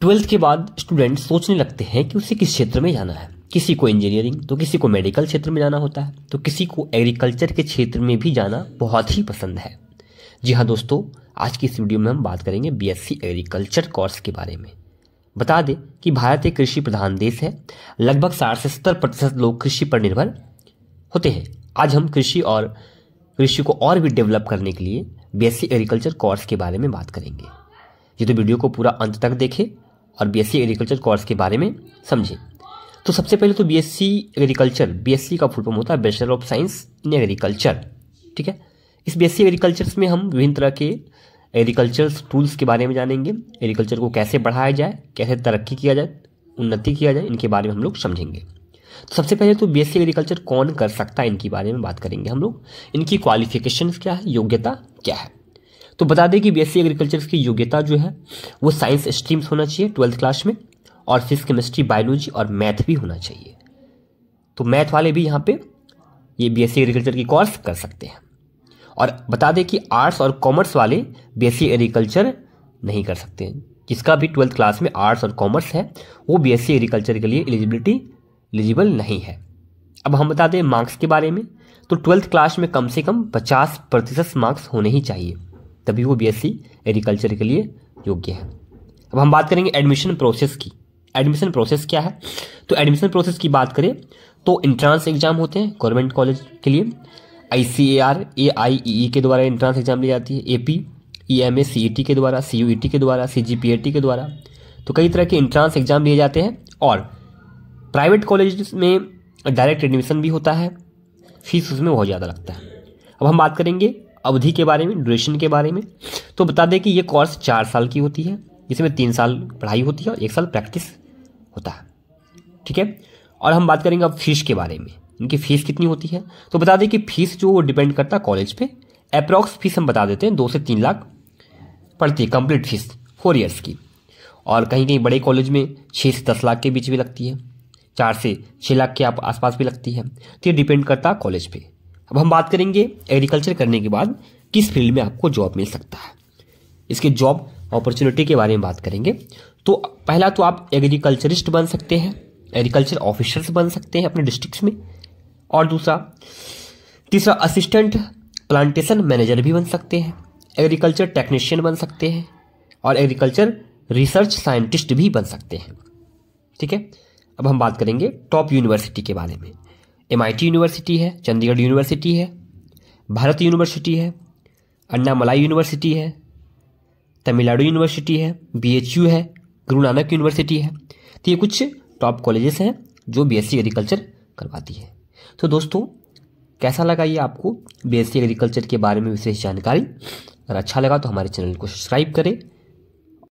twelfth के बाद student सोचने लगते हैं कि उसे किस क्षेत्र में जाना है किसी को इंजीनियरिंग तो किसी को मेडिकल क्षेत्र में जाना होता है तो किसी को एग्रीकल्चर के क्षेत्र में भी जाना बहुत ही पसंद है जी हाँ दोस्तों आज की इस वीडियो में हम बात करेंगे बीएससी एग्रीकल्चर कोर्स के बारे में बता दें कि भारत एक कृषि प्रधान देश है लगभग साठ से सत्तर प्रतिशत लोग कृषि पर निर्भर होते हैं आज हम कृषि और कृषि को और भी डेवलप करने के लिए बीएससी एग्रीकल्चर कोर्स के बारे में बात करेंगे ये तो वीडियो को पूरा अंत तक देखें और बीएससी एग्रीकल्चर कोर्स के बारे में समझें तो सबसे पहले तो बीएससी एग्रीकल्चर बीएससी का फुल फॉर्म होता है bachelor of science in agriculture ठीक है इस बीएससी एग्रीकल्चर्स में हम विभिन्न तरह के एग्रीकल्चर टूल्स के बारे में जानेंगे एग्रीकल्चर को कैसे बढ़ाया जाए कैसे तरक्की किया जाए उन्नति किया जाए इनके बारे में हम लोग समझेंगे तो सबसे पहले तो बी एग्रीकल्चर कौन कर सकता है इनके बारे में बात करेंगे हम लोग इनकी क्वालिफिकेशन क्या है योग्यता क्या है तो बता दें कि बीएससी एग्रीकल्चर की योग्यता जो है वो साइंस स्ट्रीम्स होना चाहिए ट्वेल्थ क्लास में और फिजिक्स केमिस्ट्री बायोलॉजी और मैथ भी होना चाहिए तो मैथ वाले भी यहाँ पे ये बीएससी एग्रीकल्चर की कोर्स कर सकते हैं और बता दें कि आर्ट्स और कॉमर्स वाले बीएससी एग्रीकल्चर नहीं कर सकते हैं जिसका भी ट्वेल्थ क्लास में आर्ट्स और कॉमर्स है वो बीएससी एग्रीकल्चर के लिए एलिजिबिलिटी एलिजिबल नहीं है अब हम बता दें मार्क्स के बारे में तो ट्वेल्थ क्लास में कम से कम पचास प्रतिशत मार्क्स होने ही चाहिए तभी वो बीएससी एग्रीकल्चर के लिए योग्य है अब हम बात करेंगे एडमिशन प्रोसेस की एडमिशन प्रोसेस क्या है तो एडमिशन प्रोसेस की बात करें तो इंट्रांस एग्जाम होते हैं गवर्नमेंट कॉलेज के लिए आई सी ए आर ए आई ई के द्वारा इंट्रांस एग्जाम ली जाती है A P E M A C E T के द्वारा सी यू ई टी के द्वारा सी जी पी ए टी के द्वारा तो कई तरह के इंट्रांस एग्जाम लिए जाते हैं और प्राइवेट कॉलेज में डायरेक्ट एडमिशन भी होता है फीस उसमें बहुत ज़्यादा लगता है अब हम बात करेंगे अवधि के बारे में ड्यूरेशन के बारे में तो बता दें कि ये कोर्स चार साल की होती है जिसमें तीन साल पढ़ाई होती है और एक साल प्रैक्टिस होता है ठीक है और हम बात करेंगे अब फीस के बारे में इनकी फ़ीस कितनी होती है तो बता दें कि फ़ीस जो वो डिपेंड करता है कॉलेज पे अप्रॉक्स फीस हम बता देते हैं दो से तीन लाख पड़ती है कंप्लीट फीस फोर ईयर्स की और कहीं कहीं बड़े कॉलेज में छः से दस लाख के बीच भी लगती है चार से छः लाख के आसपास भी लगती है तो ये डिपेंड करता है कॉलेज पे अब हम बात करेंगे एग्रीकल्चर करने के बाद किस फील्ड में आपको जॉब मिल सकता है इसके जॉब अपॉर्चुनिटी के बारे में बात करेंगे तो पहला तो आप एग्रीकल्चरिस्ट बन सकते हैं एग्रीकल्चर ऑफिसर्स बन सकते हैं अपने डिस्ट्रिक्ट में और दूसरा तीसरा असिस्टेंट प्लांटेशन मैनेजर भी बन सकते हैं एग्रीकल्चर टेक्नीशियन बन सकते हैं और एग्रीकल्चर रिसर्च साइंटिस्ट भी बन सकते हैं ठीक है अब हम बात करेंगे टॉप यूनिवर्सिटी के बारे में एम यूनिवर्सिटी है चंडीगढ़ यूनिवर्सिटी है भारत यूनिवर्सिटी है अन्नामलाई यूनिवर्सिटी है तमिलनाडु यूनिवर्सिटी है बीएचयू है गुरु नानक यूनिवर्सिटी है तो ये कुछ टॉप कॉलेजेस हैं जो बीएससी एग्रीकल्चर करवाती है तो दोस्तों कैसा लगा ये आपको बीएससी एग्रीकल्चर के बारे में विशेष जानकारी अगर अच्छा लगा तो हमारे चैनल को सब्सक्राइब करें